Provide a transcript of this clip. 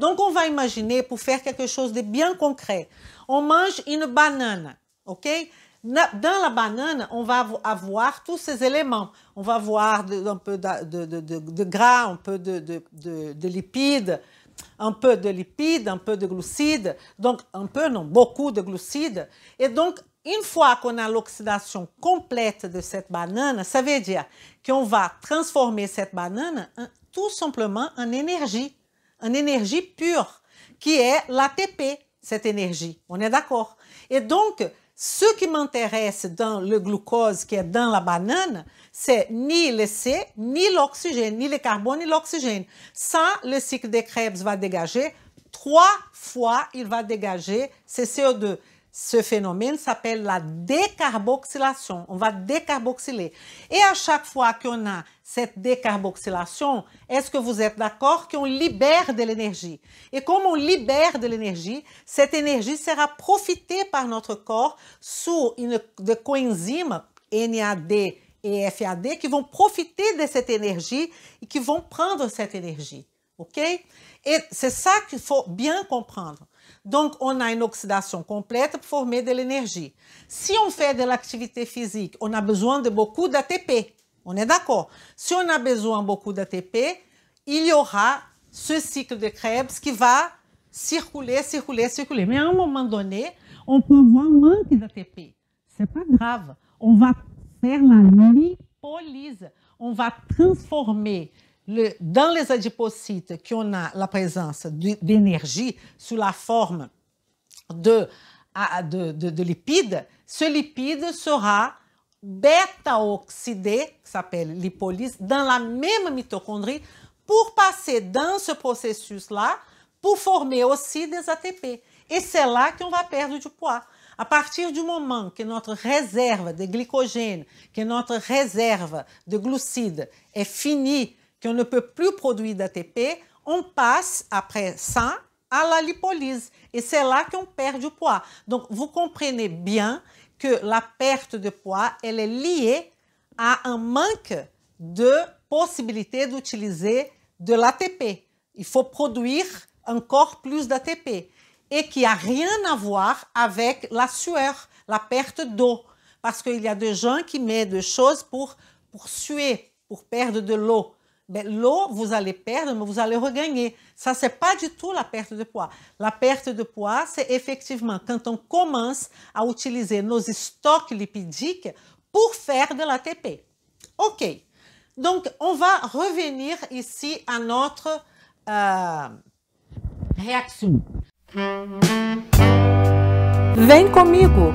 Donc, on va imaginer, pour faire quelque chose de bien concret, on mange une banane, ok dans la banane, on va avoir tous ces éléments. On va avoir un peu de, gras, un peu de, lipides, un peu de lipides, un peu de glucides, donc un peu, non, beaucoup de glucides. Et donc, une fois qu'on a l'oxydation complète de cette banane, ça veut dire qu'on va transformer cette banane tout simplement en énergie une énergie pure, qui est l'ATP, cette énergie. On est d'accord. Et donc, ce qui m'intéresse dans le glucose qui est dans la banane, c'est ni le C, ni l'oxygène, ni le carbone, ni l'oxygène. Ça, le cycle des Krebs va dégager. Trois fois, il va dégager ce CO2. Ce phénomène s'appelle la décarboxylation. On va décarboxyler. Et à chaque fois qu'on a cette décarboxylation, est-ce que vous êtes d'accord qu'on libère de l'énergie Et comme on libère de l'énergie, cette énergie sera profitée par notre corps sous une de coenzyme NAD et FAD qui vont profiter de cette énergie et qui vont prendre cette énergie. OK Et c'est ça qu'il faut bien comprendre. Donc, on a une oxydation complète pour former de l'énergie. Si on fait de l'activité physique, on a besoin de beaucoup d'ATP. On est d'accord. Si on a besoin de beaucoup d'ATP, il y aura ce cycle de Krebs qui va circuler, circuler, circuler. Mais à un moment donné, on peut avoir un manque d'ATP. C'est pas grave. On va faire la lipolyse. On va transformer dans les adipocytes qu'on a la présence d'énergie sous la forme de, de lipides, ce lipide sera bêta-oxydé, qui s'appelle lipolyse, dans la même mitochondrie pour passer dans ce processus-là pour former aussi des ATP. Et c'est là qu'on va perdre du poids. À partir du moment que notre réserve de glycogène, que notre réserve de glucides est finie qu'on ne peut plus produire d'ATP, on passe après ça à la lipolyse. Et c'est là qu'on perd du poids. Donc, vous comprenez bien que la perte de poids, elle est liée à un manque de possibilité d'utiliser de l'ATP. Il faut produire encore plus d'ATP et qui a rien à voir avec la sueur, la perte d'eau. Parce qu'il y a des gens qui mettent des choses pour, pour suer, pour perdre de l'eau. Ben, l'eau, vous allez perdre, mais vous allez regagner. Ça, c'est pas du tout la perte de poids. La perte de poids, c'est effectivement quand on commence à utiliser nos stocks lipidiques pour faire de l'ATP. OK. Donc, on va revenir ici à notre euh, réaction. réaction. avec comigo!